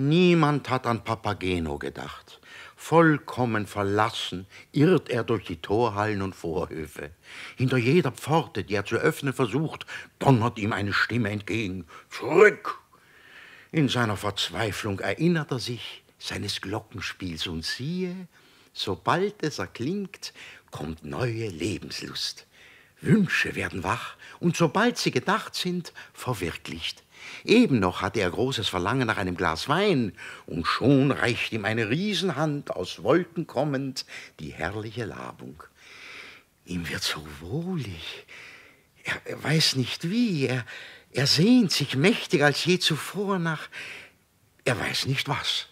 Niemand hat an Papageno gedacht. Vollkommen verlassen irrt er durch die Torhallen und Vorhöfe. Hinter jeder Pforte, die er zu öffnen versucht, donnert ihm eine Stimme entgegen. Zurück! In seiner Verzweiflung erinnert er sich seines Glockenspiels und siehe, sobald es erklingt, kommt neue Lebenslust. Wünsche werden wach und sobald sie gedacht sind, verwirklicht. Eben noch hatte er großes Verlangen nach einem Glas Wein, und schon reicht ihm eine Riesenhand aus Wolken kommend die herrliche Labung. Ihm wird so wohlig. Er, er weiß nicht wie. Er, er sehnt sich mächtiger als je zuvor nach. Er weiß nicht was.